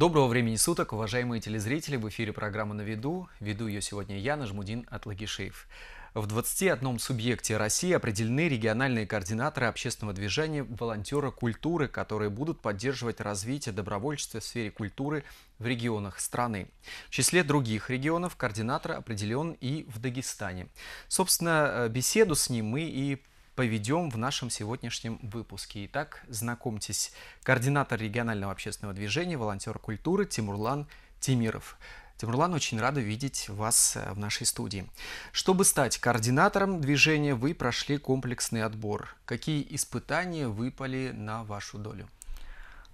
Доброго времени суток, уважаемые телезрители! В эфире программа «На виду». Веду ее сегодня я, Нажмудин Атлагишеев. В 21 субъекте России определены региональные координаторы общественного движения волонтера культуры, которые будут поддерживать развитие добровольчества в сфере культуры в регионах страны. В числе других регионов координатор определен и в Дагестане. Собственно, э, беседу с ним мы и поведем в нашем сегодняшнем выпуске. Итак, знакомьтесь, координатор регионального общественного движения, волонтер культуры Тимурлан Тимиров. Тимурлан, очень рада видеть вас э, в нашей студии. Чтобы стать координатором движения, вы прошли комплексный отбор. Какие испытания выпали на вашу долю?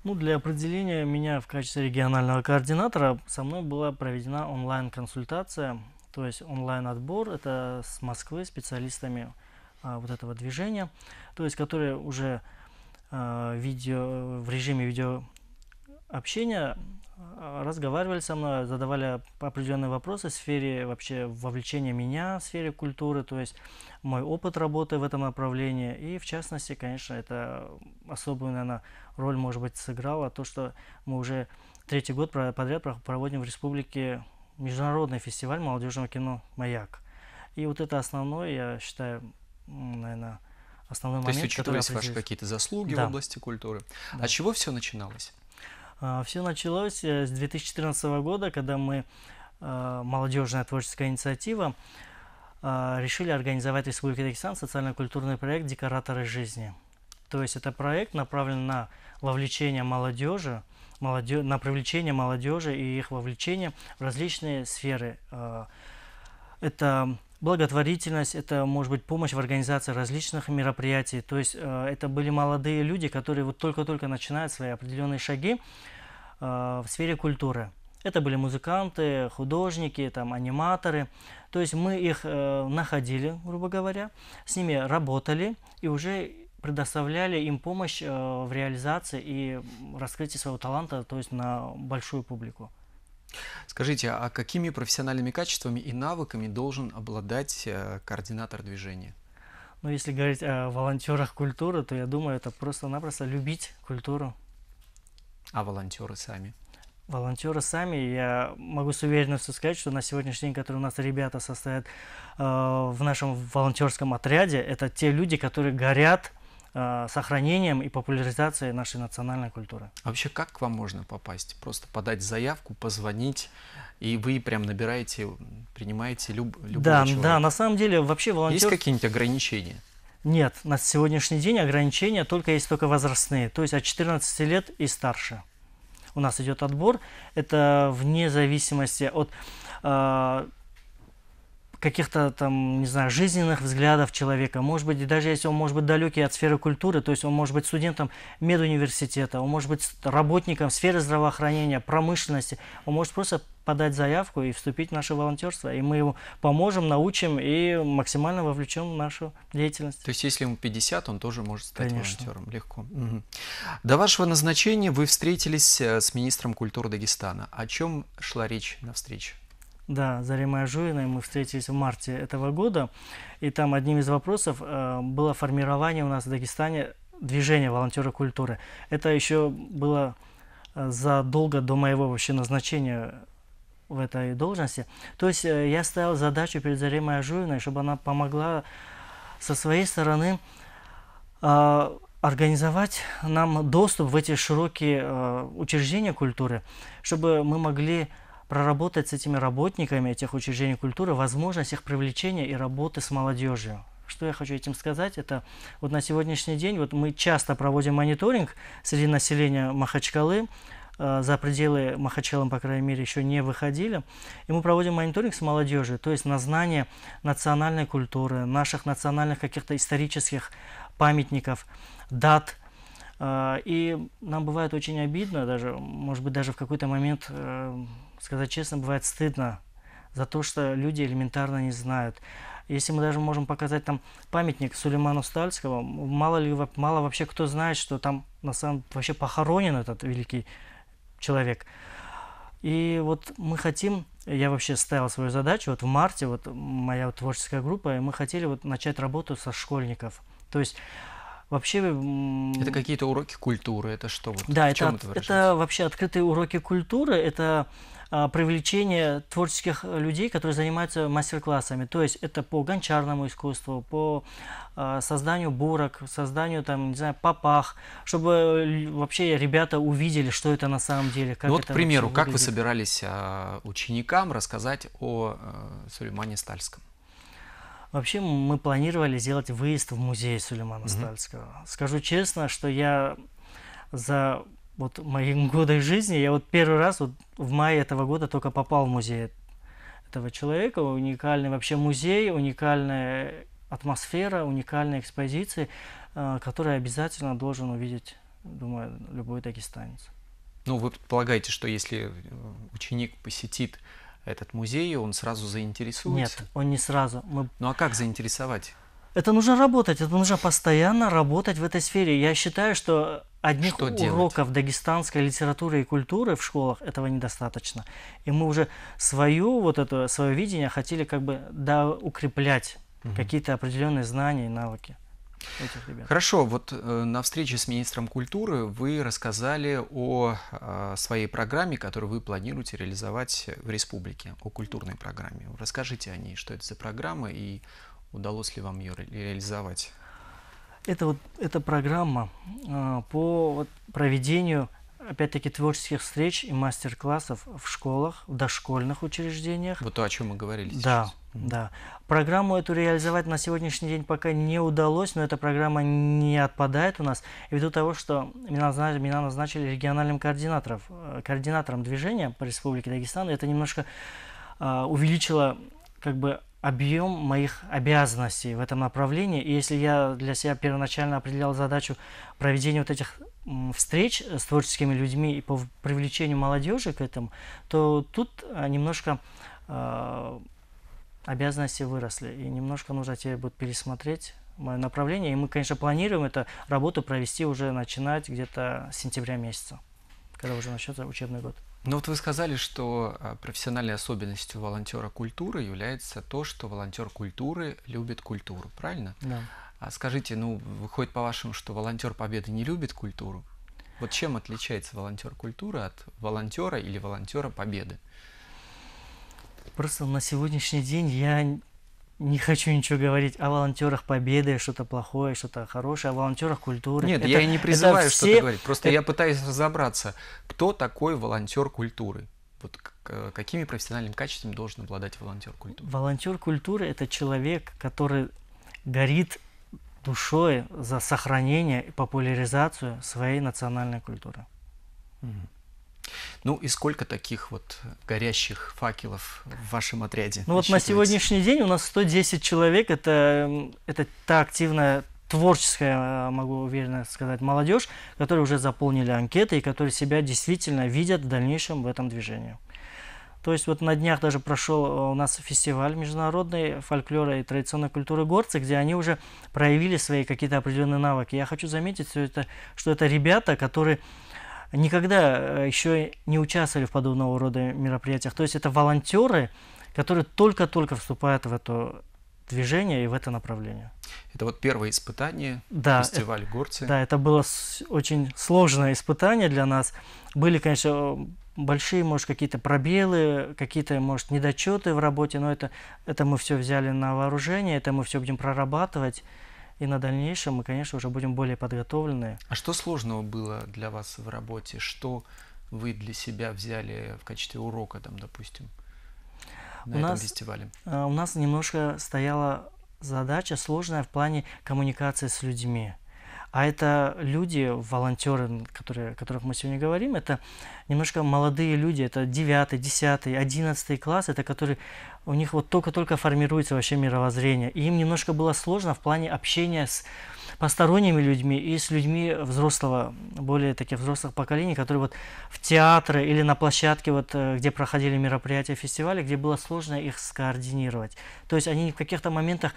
Ну, для определения меня в качестве регионального координатора со мной была проведена онлайн-консультация, то есть онлайн-отбор. Это с Москвы специалистами а, вот этого движения, то есть которые уже а, видео, в режиме видеообщения общения а, разговаривали со мной, задавали определенные вопросы в сфере вообще вовлечения меня в сфере культуры, то есть мой опыт работы в этом направлении. И в частности, конечно, это особую, наверное, роль, может быть, сыграло то, что мы уже третий год подряд проводим в республике международный фестиваль молодежного кино «Маяк». И вот это основное, я считаю, наверное, основной То момент. То есть учитывались определил... ваши какие-то заслуги да. в области культуры. Да. А чего все начиналось? А, все началось э, с 2014 года, когда мы, э, молодежная творческая инициатива, э, решили организовать в Республике Дагестан социально-культурный проект «Декораторы жизни». То есть это проект направлен на вовлечение молодежи, молодежь, на привлечение молодежи и их вовлечение в различные сферы. Это Благотворительность – это, может быть, помощь в организации различных мероприятий. То есть э, это были молодые люди, которые вот только-только начинают свои определенные шаги э, в сфере культуры. Это были музыканты, художники, там, аниматоры. То есть мы их э, находили, грубо говоря, с ними работали и уже предоставляли им помощь в реализации и раскрытии своего таланта, то есть на большую публику. Скажите, а какими профессиональными качествами и навыками должен обладать э, координатор движения? Ну, если говорить о волонтерах культуры, то я думаю, это просто-напросто любить культуру. А волонтеры сами? волонтеры сами. Я могу с уверенностью сказать, что на сегодняшний день, которые у нас ребята состоят э, в нашем волонтерском отряде, это те люди, которые горят Э, сохранением и популяризацией нашей национальной культуры. А вообще, как к вам можно попасть? Просто подать заявку, позвонить, и вы прям набираете, принимаете люб, любого да, человека? Да, на самом деле вообще волонтер... Есть какие-нибудь ограничения? Нет, на сегодняшний день ограничения только есть только возрастные, то есть от 14 лет и старше. У нас идет отбор, это вне зависимости от э, каких-то там, не знаю, жизненных взглядов человека, может быть, даже если он может быть далекий от сферы культуры, то есть он может быть студентом медуниверситета, он может быть работником сферы здравоохранения, промышленности, он может просто подать заявку и вступить в наше волонтерство, и мы ему поможем, научим и максимально вовлечем в нашу деятельность. То есть, если ему 50, он тоже может стать Конечно. волонтером легко. Угу. До вашего назначения вы встретились э, с министром культуры Дагестана. О чем шла речь на встрече? Да, Заримой Журиной мы встретились в марте этого года, и там одним из вопросов э, было формирование у нас в Дагестане движения волонтера культуры. Это еще было э, задолго до моего вообще назначения в этой должности. То есть э, я ставил задачу перед Заримой Жуиной, чтобы она помогла со своей стороны э, организовать нам доступ в эти широкие э, учреждения культуры, чтобы мы могли проработать с этими работниками этих учреждений культуры возможность их привлечения и работы с молодежью. Что я хочу этим сказать, это вот на сегодняшний день вот мы часто проводим мониторинг среди населения Махачкалы, э, за пределы Махачкалы по крайней мере, еще не выходили. И мы проводим мониторинг с молодежью, то есть на знание национальной культуры, наших национальных каких-то исторических памятников, дат – а, и нам бывает очень обидно, даже, может быть, даже в какой-то момент, э, сказать честно, бывает стыдно за то, что люди элементарно не знают. Если мы даже можем показать там памятник Сулейману Стальского, мало ли мало вообще кто знает, что там на самом вообще похоронен этот великий человек. И вот мы хотим, я вообще ставил свою задачу, вот в марте, вот моя творческая группа, и мы хотели вот начать работу со школьников. То есть Вообще... Это какие-то уроки культуры, это что? Вот, да, это, это, это вообще открытые уроки культуры, это а, привлечение творческих людей, которые занимаются мастер-классами. То есть это по гончарному искусству, по а, созданию бурок, созданию там, не знаю, папах, чтобы э, вообще ребята увидели, что это на самом деле. Как ну, вот, к примеру, как вы собирались а, ученикам рассказать о а, Сулеймане Стальском? Вообще мы планировали сделать выезд в музей Сулеймана Стальского. Mm -hmm. Скажу честно, что я за вот мои годы жизни, я вот первый раз вот в мае этого года только попал в музей этого человека. Уникальный вообще музей, уникальная атмосфера, уникальные экспозиции, э, которые обязательно должен увидеть, думаю, любой дагестанец. Ну, вы предполагаете, что если э, ученик посетит этот музей, он сразу заинтересуется? Нет, он не сразу. Мы... Ну а как заинтересовать? Это нужно работать, это нужно постоянно работать в этой сфере. Я считаю, что одних что уроков дагестанской литературы и культуры в школах этого недостаточно. И мы уже свое вот это свое видение хотели как бы да, укреплять угу. какие-то определенные знания и навыки этих ребят. Хорошо, вот э, на встрече с министром культуры вы рассказали о э, своей программе, которую вы планируете реализовать в республике, о культурной программе. Расскажите о ней, что это за программа и удалось ли вам ее реализовать? Это вот эта программа э, по вот, проведению опять-таки творческих встреч и мастер-классов в школах, в дошкольных учреждениях. Вот то, о чем мы говорили да. сейчас. Да. Программу эту реализовать на сегодняшний день пока не удалось, но эта программа не отпадает у нас ввиду того, что меня назначили, региональным координатором, э, координатором движения по Республике Дагестан. И это немножко а, увеличило как бы объем моих обязанностей в этом направлении. И если я для себя первоначально определял задачу проведения вот этих встреч с творческими людьми и по привлечению молодежи к этому, то тут а, немножко э, обязанности выросли, и немножко нужно тебе будет пересмотреть мое направление. И мы, конечно, планируем эту работу провести уже начинать где-то с сентября месяца, когда уже начнется учебный год. Ну вот вы сказали, что а, профессиональной особенностью волонтера культуры является то, что волонтер культуры любит культуру, правильно? Да. А скажите, ну выходит по-вашему, что волонтер победы не любит культуру? Вот чем отличается волонтер культуры от волонтера или волонтера победы? Просто на сегодняшний день я не хочу ничего говорить о волонтерах победы, что-то плохое, что-то хорошее, о волонтерах культуры. Нет, это, я и не призываю что-то говорить. Просто это... я пытаюсь разобраться, кто такой волонтер культуры. Вот какими профессиональными качествами должен обладать волонтер культуры? Волонтер культуры это человек, который горит душой за сохранение и популяризацию своей национальной культуры. mm ну и сколько таких вот горящих факелов в вашем отряде? Ну вот на сегодняшний день у нас 110 человек. Это, это та активная творческая, э, могу уверенно сказать, молодежь, которые уже заполнили анкеты и которые себя действительно видят в дальнейшем в этом движении. То есть вот на днях даже прошел э, у нас фестиваль международной фольклора и традиционной культуры горцы, где они уже проявили свои какие-то определенные навыки. Я хочу заметить, что это, что это ребята, которые никогда э, еще не участвовали в подобного рода мероприятиях. То есть это волонтеры, которые только-только вступают в это движение и в это направление. Это вот первое испытание, да, э, фестиваль это, Горцы. Да, это было очень сложное испытание для нас. Были, конечно, большие, может, какие-то пробелы, какие-то, может, недочеты в работе, но это, это мы все взяли на вооружение, это мы все будем прорабатывать. И на дальнейшем мы, конечно, уже будем более подготовлены. А что сложного было для вас в работе? Что вы для себя взяли в качестве урока, там, допустим, на у этом нас, фестивале? Э, у нас немножко стояла задача сложная в плане коммуникации с людьми. А это люди, волонтеры, которые, о которых мы сегодня говорим, это немножко молодые люди, это 9, 10, 11 класс, это которые у них вот только-только формируется вообще мировоззрение. И им немножко было сложно в плане общения с посторонними людьми и с людьми взрослого, более таких взрослых поколений, которые вот в театры или на площадке, вот, э, где проходили мероприятия, фестивали, где было сложно их скоординировать. То есть они в каких-то моментах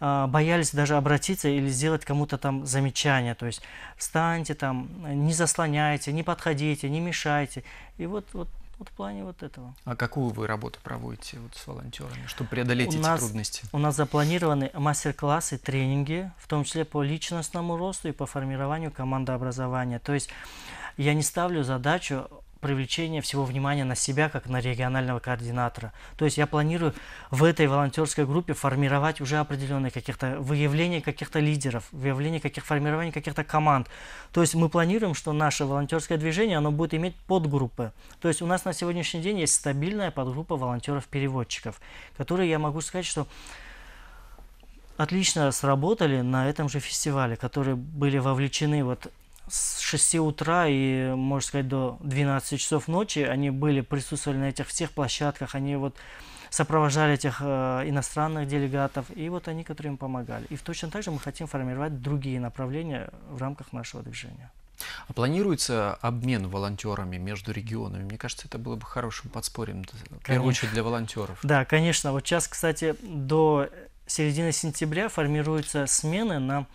э, боялись даже обратиться или сделать кому-то там замечание. То есть встаньте там, не заслоняйте, не подходите, не мешайте. И вот, вот вот в плане вот этого. А какую вы работу проводите вот с волонтерами, чтобы преодолеть у эти нас, трудности? У нас запланированы мастер-классы, тренинги, в том числе по личностному росту и по формированию командообразования. То есть я не ставлю задачу привлечение всего внимания на себя, как на регионального координатора. То есть я планирую в этой волонтерской группе формировать уже определенные каких-то выявления каких-то лидеров, выявление каких формирование каких-то команд. То есть мы планируем, что наше волонтерское движение, оно будет иметь подгруппы. То есть у нас на сегодняшний день есть стабильная подгруппа волонтеров-переводчиков, которые, я могу сказать, что отлично сработали на этом же фестивале, которые были вовлечены вот с 6 утра и, можно сказать, до 12 часов ночи они были, присутствовали на этих всех площадках, они вот сопровождали этих э, иностранных делегатов, и вот они, которые им помогали. И точно так же мы хотим формировать другие направления в рамках нашего движения. А планируется обмен волонтерами между регионами? Мне кажется, это было бы хорошим подспорьем, конечно. в первую очередь для волонтеров. Да, конечно. Вот сейчас, кстати, до середины сентября формируются смены на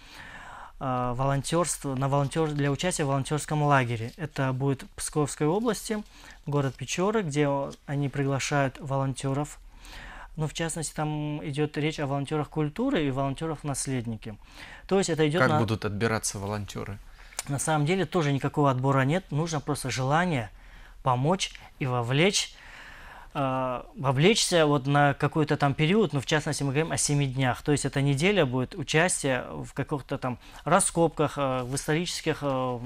Э, волонтерство, на волонтер, для участия в волонтерском лагере. Это будет в Псковской области, город Печоры, где они приглашают волонтеров. Ну, в частности, там идет речь о волонтерах культуры и волонтерах наследники. То есть это идет... Как на... будут отбираться волонтеры? На самом деле тоже никакого отбора нет, нужно просто желание помочь и вовлечь а, вовлечься вот на какой-то там период, ну, в частности, мы говорим о семи днях, то есть эта неделя будет участие в каких-то там раскопках, а, в исторических, а,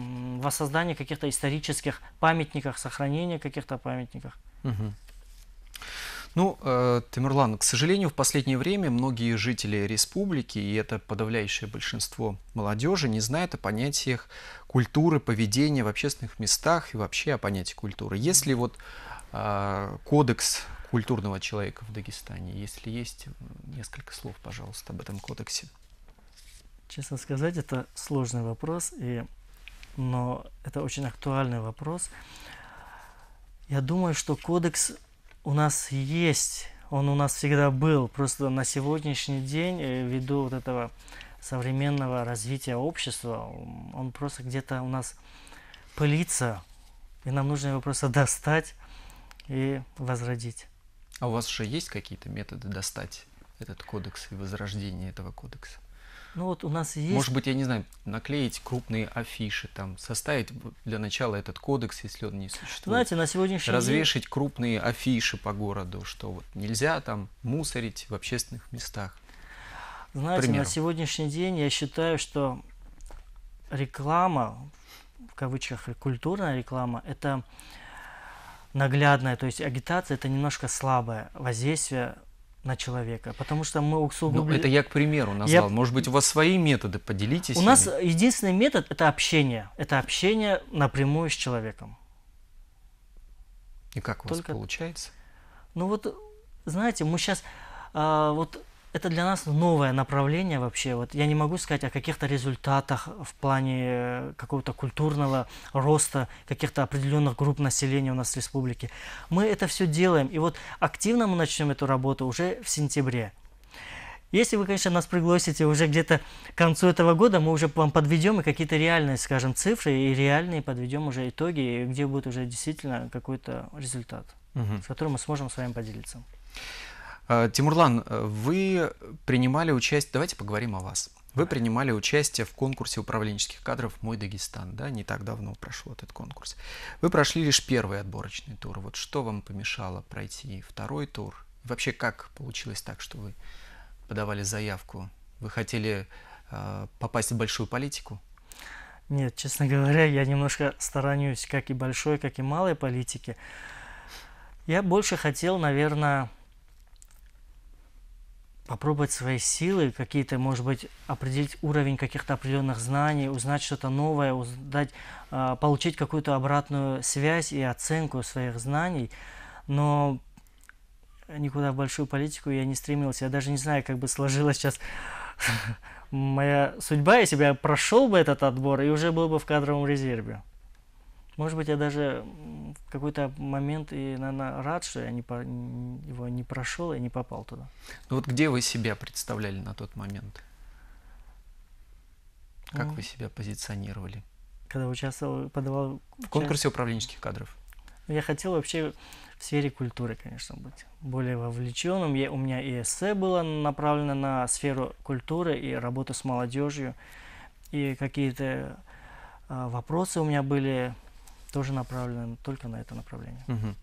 воссоздании каких-то исторических памятниках, сохранении каких-то памятниках. Угу. Ну, э, Тимурлан, к сожалению, в последнее время многие жители республики, и это подавляющее большинство молодежи, не знают о понятиях культуры, поведения в общественных местах и вообще о понятии культуры. Если вот а, кодекс культурного человека в Дагестане. Если есть несколько слов, пожалуйста, об этом кодексе. Честно сказать, это сложный вопрос, и, но это очень актуальный вопрос. Я думаю, что кодекс у нас есть, он у нас всегда был. Просто на сегодняшний день, э, ввиду вот этого современного развития общества, он просто где-то у нас пылится, и нам нужно его просто достать, и возродить. А у вас же есть какие-то методы достать этот кодекс и возрождение этого кодекса? Ну вот у нас есть... Может быть, я не знаю, наклеить крупные афиши, там, составить для начала этот кодекс, если он не существует. Знаете, на сегодняшний Развешить день... крупные афиши по городу, что вот нельзя там мусорить в общественных местах. Знаете, на сегодняшний день я считаю, что реклама, в кавычках культурная реклама, это э, наглядная, то есть агитация это немножко слабое воздействие на человека, потому что мы усугубляем... Ну, это я к примеру назвал. Я... Может быть, у вас свои методы, поделитесь. У ими. нас единственный метод – это общение. Это общение напрямую с человеком. И как у Только... вас получается? Ну вот, знаете, мы сейчас... А, вот это для нас новое направление вообще. Вот я не могу сказать о каких-то результатах в плане э, какого-то культурного роста каких-то определенных групп населения у нас в республике. Мы это все делаем. И вот активно мы начнем эту работу уже в сентябре. Если вы, конечно, нас пригласите уже где-то к концу этого года, мы уже вам подведем и какие-то реальные, скажем, цифры, и реальные подведем уже итоги, где будет уже действительно какой-то результат, угу. с которым мы сможем с вами поделиться. Э, Тимурлан, э, вы принимали участие, давайте поговорим о вас. Вы принимали участие в конкурсе управленческих кадров «Мой Дагестан», да, не так давно прошел этот конкурс. Вы прошли лишь первый отборочный тур. Вот что вам помешало пройти второй тур? вообще, как получилось так, что вы подавали заявку? Вы хотели э, попасть в большую политику? Нет, честно говоря, я немножко сторонюсь как и большой, как и малой политики. Я больше хотел, наверное, попробовать свои силы, какие-то, может быть, определить уровень каких-то определенных знаний, узнать что-то новое, узнать, а, получить какую-то обратную связь и оценку своих знаний. Но никуда в большую политику я не стремился. Я даже не знаю, как бы сложилась сейчас моя судьба, если бы я прошел бы этот отбор и уже был бы в кадровом резерве. Может быть, я даже в какой-то момент и, наверное, рад, что я не по, его не прошел и не попал туда. Ну вот где вы себя представляли на тот момент? Как ну, вы себя позиционировали? Когда участвовал, подавал... В конкурсе управленческих кадров. Я хотел вообще в сфере культуры, конечно, быть более вовлеченным. Я, у меня и эссе было направлено на сферу культуры и работу с молодежью. И какие-то э, вопросы у меня были тоже направлена только на это направление. Угу.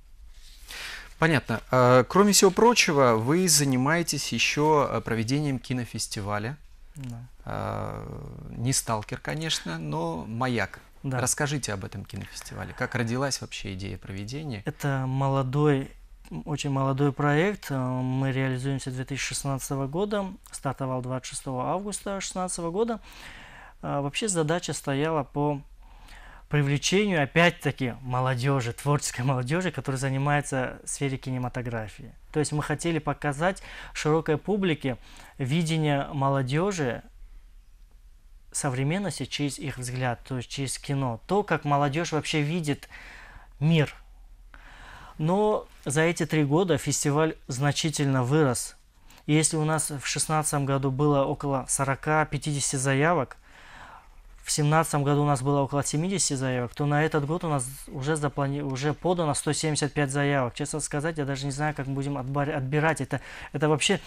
Понятно. А, кроме всего прочего, вы занимаетесь еще а, проведением кинофестиваля. Да. А, не «Сталкер», конечно, но «Маяк». Да. Расскажите об этом кинофестивале. Как родилась вообще идея проведения? Это молодой, очень молодой проект. Мы реализуемся 2016 года. Стартовал 26 августа 2016 года. Вообще задача стояла по привлечению, опять-таки, молодежи, творческой молодежи, которая занимается в сфере кинематографии. То есть мы хотели показать широкой публике видение молодежи современности через их взгляд, то есть через кино, то, как молодежь вообще видит мир. Но за эти три года фестиваль значительно вырос. И если у нас в 2016 году было около 40-50 заявок – в 2017 году у нас было около 70 заявок, то на этот год у нас уже, заплани... уже подано 175 заявок. Честно сказать, я даже не знаю, как будем отбар... отбирать. Это, это вообще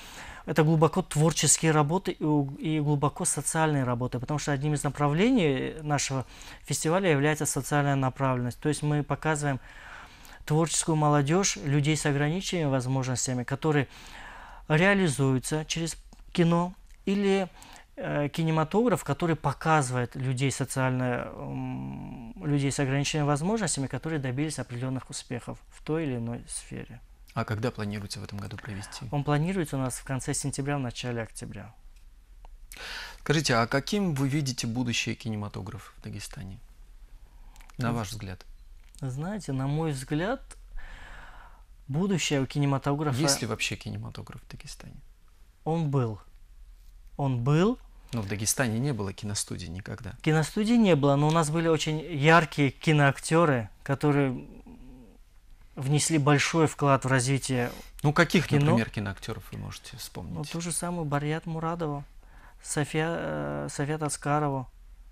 это глубоко творческие работы и глубоко социальные работы, потому что одним из направлений нашего фестиваля является социальная направленность. То есть мы показываем творческую молодежь, людей с ограниченными возможностями, которые реализуются через кино или Э, кинематограф, который показывает людей, социально, людей с ограниченными возможностями, которые добились определенных успехов в той или иной сфере. А когда планируется в этом году провести? Он планируется у нас в конце сентября, в начале октября. Скажите, а каким вы видите будущее кинематографа в Дагестане? На ваш взгляд? Знаете, на мой взгляд, будущее у кинематографа... Есть ли вообще кинематограф в Дагестане? Он был. Он был, но ну, в Дагестане не было киностудии никогда. Киностудии не было, но у нас были очень яркие киноактеры, которые внесли большой вклад в развитие Ну, каких, кино. например, киноактеров вы можете вспомнить? Ну, ту же самую Барьят Мурадову, София, э, Совет Аскарову.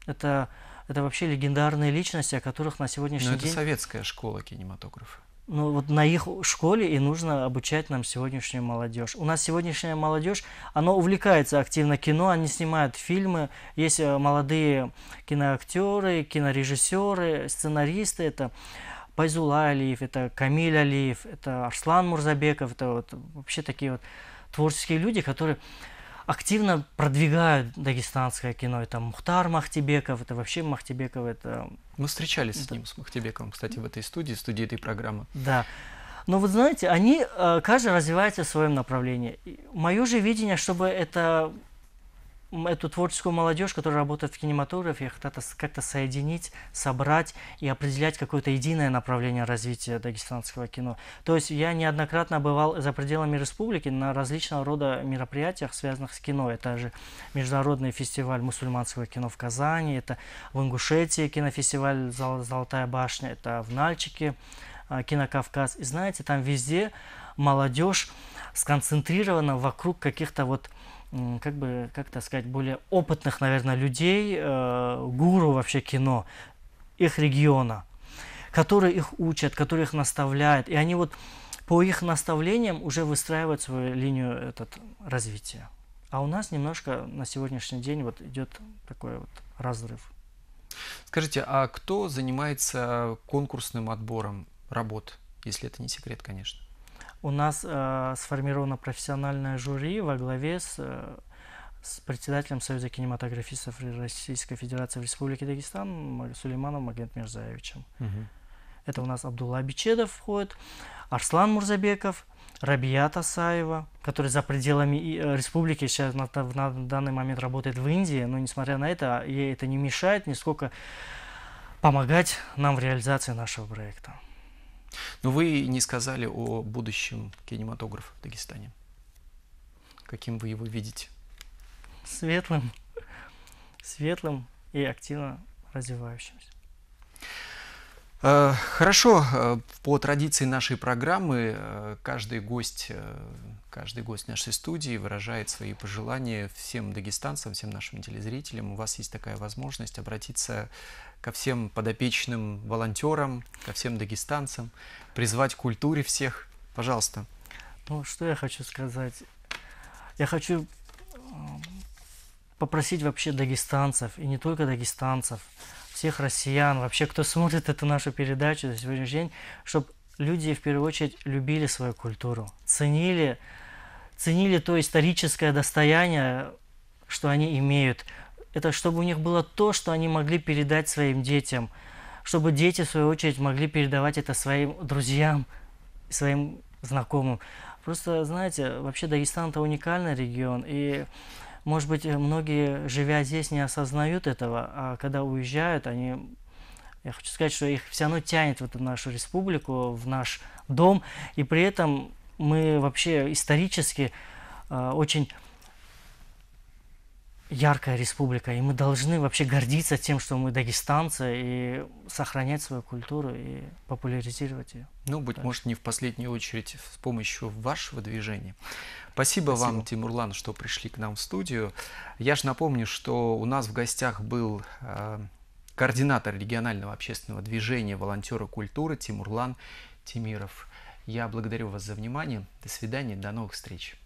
Это, это вообще легендарные личности, о которых на сегодняшний Но ну, день... Но это советская школа кинематографа ну, вот на их школе и нужно обучать нам сегодняшнюю молодежь. У нас сегодняшняя молодежь, она увлекается активно кино, они снимают фильмы. Есть э, молодые киноактеры, кинорежиссеры, сценаристы. Это Байзула Алиев, это Камиль Алиев, это Арслан Мурзабеков. Это вот вообще такие вот творческие люди, которые активно продвигают дагестанское кино. Это Мухтар Махтибеков, это вообще Махтибеков, это... Э, Мы встречались это... с ним, с Махтибековым, кстати, в этой студии, студии этой программы. Да. Но вот знаете, они, э, каждый развивается в своем направлении. Мое же видение, чтобы это эту творческую молодежь, которая работает в кинематографе, как-то соединить, собрать и определять какое-то единое направление развития дагестанского кино. То есть я неоднократно бывал за пределами республики на различного рода мероприятиях, связанных с кино. Это же международный фестиваль мусульманского кино в Казани, это в Ингушетии кинофестиваль «Золотая башня», это в Нальчике а, «Кинокавказ». И знаете, там везде молодежь сконцентрирована вокруг каких-то вот как бы, как так сказать, более опытных, наверное, людей, э, гуру вообще кино, их региона, которые их учат, которые их наставляют. И они вот по их наставлениям уже выстраивают свою линию этот, развития. А у нас немножко на сегодняшний день вот идет такой вот разрыв. Скажите, а кто занимается конкурсным отбором работ, если это не секрет, конечно? у нас э, сформировано профессиональное жюри во главе с, э, с председателем Союза кинематографистов Российской Федерации в Республике Дагестан Сулейманом Магент Мирзаевичем. Угу. Это у нас Абдулла Бичедов входит, Арслан Мурзабеков, Рабия Тасаева, который за пределами э, республики сейчас на, на данный момент работает в Индии, но несмотря на это, ей это не мешает нисколько помогать нам в реализации нашего проекта. Но вы не сказали о будущем кинематографа в Дагестане. Каким вы его видите? Светлым, светлым и активно развивающимся. Э, хорошо, э, по традиции нашей программы э, каждый гость, каждый гость нашей студии выражает свои пожелания всем дагестанцам, всем нашим телезрителям. У вас есть такая возможность обратиться ко всем подопечным волонтерам, ко всем дагестанцам, призвать к культуре всех. Пожалуйста. Ну, что я хочу сказать? Я хочу попросить вообще дагестанцев, и не только дагестанцев, всех россиян, вообще, кто смотрит эту нашу передачу на сегодняшний день, чтобы люди в первую очередь любили свою культуру, ценили, ценили то историческое достояние, что они имеют. Это чтобы у них было то, что они могли передать своим детям, чтобы дети, в свою очередь, могли передавать это своим друзьям, своим знакомым. Просто, знаете, вообще Дагестан – это уникальный регион, и может быть, э, многие, живя здесь, не осознают этого, а когда уезжают, они... Я хочу сказать, что их все равно тянет в эту нашу республику, в наш дом, и при этом мы вообще исторически э, очень яркая республика, и мы должны вообще гордиться тем, что мы дагестанцы, и сохранять свою культуру и популяризировать ее. Ну, быть так. может, не в последнюю очередь с помощью вашего движения. Спасибо, Спасибо вам, Тимурлан, что пришли к нам в студию. Я же напомню, что у нас в гостях был э, координатор регионального общественного движения волонтера культуры Тимурлан Тимиров. Я благодарю вас за внимание. До свидания, до новых встреч.